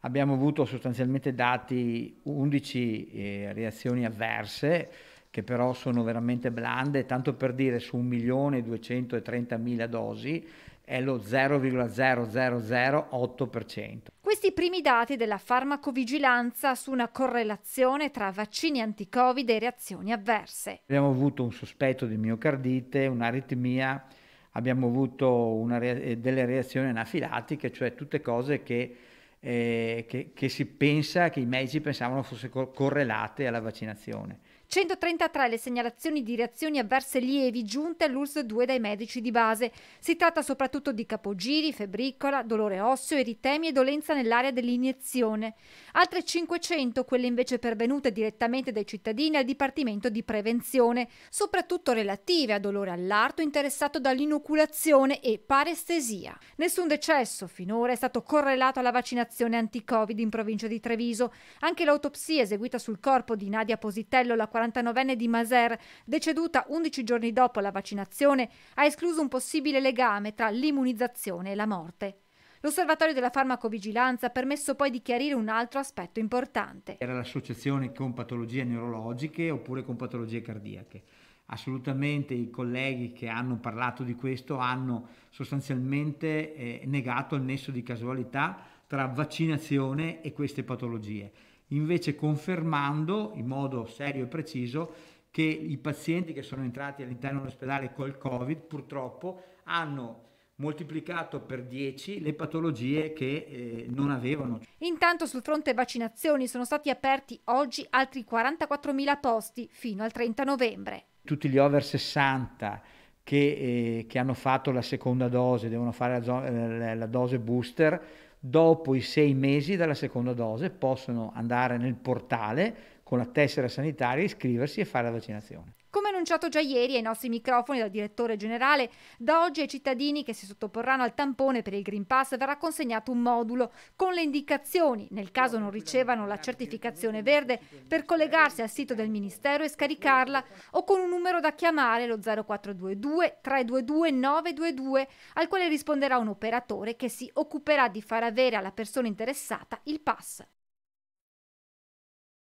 abbiamo avuto sostanzialmente dati 11 eh, reazioni avverse che però sono veramente blande, tanto per dire su 1.230.000 dosi è lo 0,0008%. Questi primi dati della farmacovigilanza su una correlazione tra vaccini anti-Covid e reazioni avverse. Abbiamo avuto un sospetto di miocardite, un'aritmia, abbiamo avuto una, eh, delle reazioni anafilatiche, cioè tutte cose che eh, che, che, si pensa, che i medici pensavano fosse co- correlate alla vaccinazione. 133 le segnalazioni di reazioni avverse lievi giunte all'URSS-2 dai medici di base. Si tratta soprattutto di capogiri, febbricola, dolore osseo, eritemi e dolenza nell'area dell'iniezione. Altre 500 quelle invece pervenute direttamente dai cittadini al Dipartimento di Prevenzione, soprattutto relative a dolore all'arto interessato dall'inoculazione e parestesia. Nessun decesso finora è stato correlato alla vaccinazione operazione anti-Covid in provincia di Treviso. Anche l'autopsia eseguita sul corpo di Nadia Positello, la 49enne di Maser, deceduta 11 giorni dopo la vaccinazione, ha escluso un possibile legame tra l'immunizzazione e la morte. L'osservatorio della farmacovigilanza ha permesso poi di chiarire un altro aspetto importante. Era l'associazione con patologie neurologiche oppure con patologie cardiache. Assolutamente i colleghi che hanno parlato di questo hanno sostanzialmente eh, negato il nesso di casualità tra vaccinazione e queste patologie, invece confermando in modo serio e preciso che i pazienti che sono entrati all'interno dell'ospedale col Covid purtroppo hanno moltiplicato per 10 le patologie che eh, non avevano. Intanto sul fronte vaccinazioni sono stati aperti oggi altri 44.000 posti fino al 30 novembre. Tutti gli over 60 che, eh, che hanno fatto la seconda dose devono fare eh, la, la dose booster, dopo i sei mesi dalla seconda dose possono andare nel portale con la tessera sanitaria, iscriversi e fare la vaccinazione. Come annunciato già ieri ai nostri microfoni dal direttore generale, da oggi ai cittadini che si sottoporranno al tampone per il Green Pass verrà consegnato un modulo con le indicazioni, nel caso non ricevano la certificazione verde, per collegarsi al sito del Ministero e scaricarla o con un numero da chiamare lo 0422 322 922 al quale risponderà un operatore che si occuperà di far avere alla persona interessata il pass.